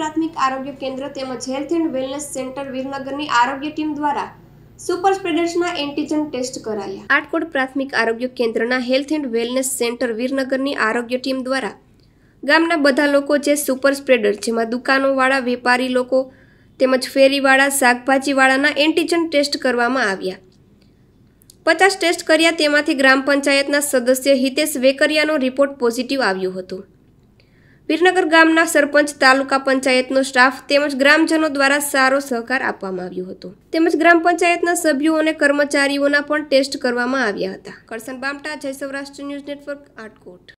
પ્રાથમિક આરોગ્ય કેન્દ્ર તેમજ હેલ્થ એન્ડ વેલનેસ સેન્ટર વિરનગરની આરોગ્ય ટીમ દ્વારા સુપર સ્પ્રેડર્સના એન્ટીજન ટેસ્ટ કરાયા આટકોટ પ્રાથમિક આરોગ્ય કેન્દ્રના હેલ્થ એન્ડ વેલનેસ સેન્ટર વિરનગરની આરોગ્ય ટીમ દ્વારા ગામના બધા લોકો જે સુપર સ્પ્રેડર જેમાં દુકાનોવાળા વેપારી લોકો તેમજ ફેરીવાળા શાકભાજીવાળાના એન્ટીજન ટેસ્ટ કરવામાં આવ્યા પચાસ ટેસ્ટ કર્યા તેમાંથી ગ્રામ પંચાયતના સદસ્ય હિતેશ વેકરિયાનો રિપોર્ટ પોઝિટિવ આવ્યો હતો વીરનગર ગામના સરપંચ તાલુકા પંચાયતનો સ્ટાફ તેમજ ગ્રામજનો દ્વારા સારો સહકાર આપવામાં આવ્યો હતો તેમજ ગ્રામ પંચાયતના સભ્યો અને કર્મચારીઓના પણ ટેસ્ટ કરવામાં આવ્યા હતા કરસન બામટા જય સૌરાષ્ટ્ર ન્યૂઝ નેટવર્ક આટકોટ